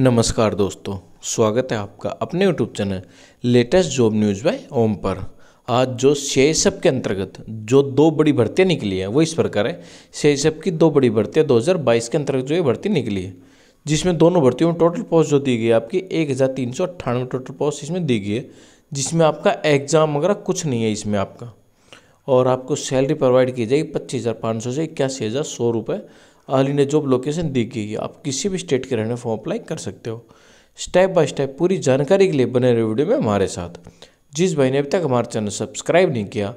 नमस्कार दोस्तों स्वागत है आपका अपने YouTube channel latest job news by Om पर आज जो सी के अंतर्गत जो दो बड़ी भर्तियाँ निकली है वो इस प्रकार है सी की दो बड़ी भर्तियाँ 2022 के अंतर्गत जो ये भर्ती निकली है जिसमें दोनों भर्तियों में टोटल पोस्ट जो दी गई है आपकी एक हज़ार तीन सौ अट्ठानवे टोटल पोस्ट इसमें दी गई है जिसमें आपका एग्ज़ाम वगैरह कुछ नहीं है इसमें आपका और आपको सैलरी प्रोवाइड की जाएगी पच्चीस हज़ार पाँच सौ से इक्यासी हज़ार सौ रुपये ने जॉब लोकेशन दी गई है आप किसी भी स्टेट के रहने फॉर्म अप्लाई कर सकते हो स्टेप बाय स्टेप पूरी जानकारी के लिए बने रहे वीडियो में हमारे साथ जिस भाई ने अभी तक हमारा चैनल सब्सक्राइब नहीं किया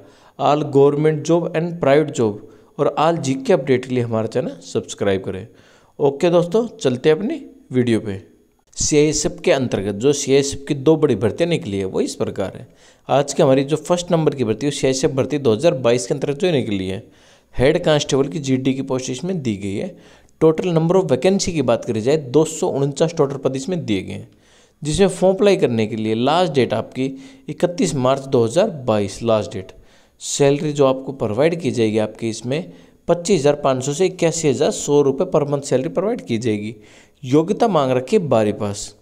all government job and private job और आल जी के अपडेट के लिए हमारा चैनल सब्सक्राइब करें ओके दोस्तों चलते हैं अपनी वीडियो पे सी के अंतर्गत जो सी की दो बड़ी भर्तियाँ निकली है वो इस प्रकार है आज की हमारी जो फर्स्ट नंबर की भर्ती है सी भर्ती दो के अंतर्गत जो निकली है हेड कांस्टेबल की जीडी की पोस्ट इसमें दी गई है टोटल नंबर ऑफ वैकेंसी की बात करी जाए दो टोटल पद इसमें दिए गए हैं जिसमें फॉर्म अप्लाई करने के लिए लास्ट डेट आपकी 31 मार्च 2022 लास्ट डेट सैलरी जो आपको प्रोवाइड की जाएगी आपके इसमें पच्चीस हज़ार पाँच सौ से इक्यासी हज़ार सौ रुपये पर मंथ सैलरी प्रोवाइड की जाएगी योग्यता मांग रखी बारी बारह पास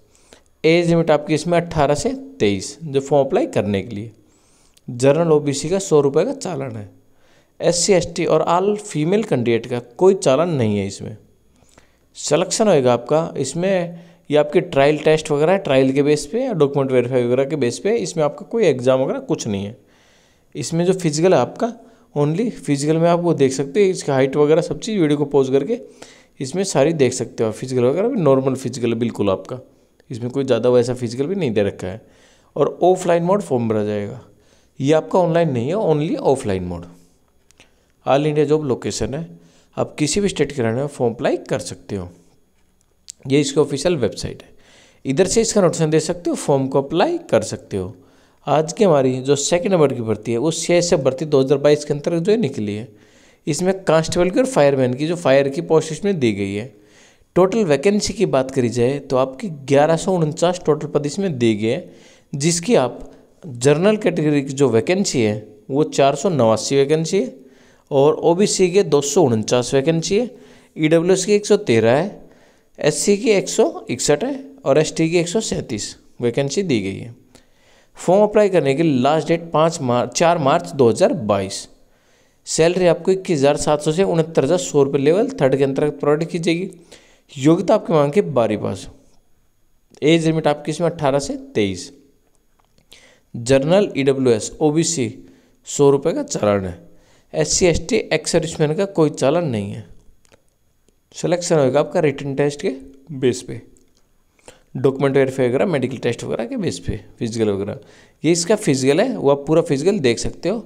एज लिमिट आपकी इसमें अट्ठारह से तेईस जो फॉर्म अप्लाई करने के लिए जनरल ओबीसी का सौ रुपये का चालान है एस सी और आल फीमेल कैंडिडेट का कोई चालन नहीं है इसमें सलेक्शन होएगा आपका इसमें ये आपके ट्रायल टेस्ट वगैरह है ट्रायल के बेस पे या डॉक्यूमेंट वेरीफाई वगैरह के बेस पे इसमें आपका कोई एग्ज़ाम वगैरह कुछ नहीं है इसमें जो फिजिकल है आपका ओनली फिजिकल में आप वो देख सकते हैं इसकी हाइट वगैरह सब चीज़ वीडियो को पोज करके इसमें सारी देख सकते हो फिजिकल वगैरह भी नॉर्मल फिजिकल बिल्कुल आपका इसमें कोई ज़्यादा वैसा फिजिकल भी नहीं दे रखा है और ऑफलाइन मोड फॉर्म भरा जाएगा ये आपका ऑनलाइन नहीं है only offline mode all India job location है आप किसी भी स्टेट के रहने में फॉर्म अप्लाई कर सकते हो ये इसकी ऑफिशियल वेबसाइट है इधर से इसका नोटिसन दे सकते हो फॉर्म को अप्लाई कर सकते हो आज की हमारी जो सेकंड नंबर की भर्ती है वो सी से भर्ती 2022 के अंतर्गत जो है निकली है इसमें कांस्टेबल की और फायरमैन की जो फायर की पोस्ट इसमें दी गई है टोटल वैकेंसी की बात करी जाए तो आपकी ग्यारह टोटल पद इसमें दिए गए हैं जिसकी आप जर्नल कैटेगरी की जो वैकेंसी है वो चार वैकेंसी है और ओ बी सी के दो सौ उनचास वैकेंसी है ई डब्ल्यू एस की एक सौ तेरह है एस सी की एक सौ इकसठ है और एस टी की एक सौ सैंतीस वैकेंसी दी गई है फॉर्म अप्लाई करने की लास्ट डेट पाँच मार्च चार मार्च दो हज़ार बाईस सैलरी आपको इक्कीस हज़ार सात सौ से उनहत्तर हज़ार सौ रुपये लेवल थर्ड के अंतर्गत प्रोवाइड की जाएगी योग्यता आपके मांग के बारी पास एज लिमिट आपकी इसमें अट्ठारह से तेईस general E W S O B C सौ रुपये का चरण है S C S T ex serviceman का कोई चालन नहीं है सिलेक्शन होगा आपका रिटर्न टेस्ट के बेस पे डॉक्यूमेंट वेरीफाई वगैरह मेडिकल टेस्ट वगैरह के बेस पे फिजिकल वगैरह ये इसका फिजिकल है वो आप पूरा फिजिकल देख सकते हो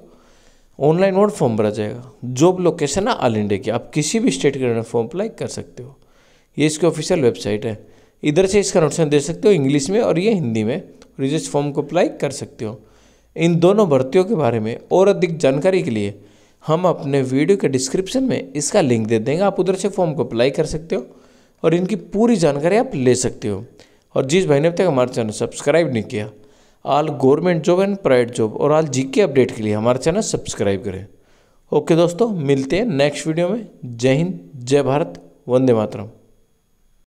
ऑनलाइन और फॉर्म भरा जाएगा जॉब लोकेशन है ऑल इंडिया की आप किसी भी स्टेट के फॉर्म अप्लाई कर सकते हो ये इसकी ऑफिशियल वेबसाइट है इधर से इसका नोटिसन दे सकते हो इंग्लिश में और ये हिंदी में रिजिस्ट फॉर्म को अप्लाई कर सकते हो इन दोनों भर्तियों के बारे में और अधिक जानकारी के लिए हम अपने वीडियो के डिस्क्रिप्शन में इसका लिंक दे देंगे आप उधर से फॉर्म को अप्लाई कर सकते हो और इनकी पूरी जानकारी आप ले सकते हो और जिस भाई ने अब तक हमारा चैनल सब्सक्राइब नहीं किया all government job and private job और आल जी के अपडेट के लिए हमारा चैनल सब्सक्राइब करें ओके दोस्तों मिलते हैं नेक्स्ट वीडियो में जय हिंद जय भारत वंदे मातरम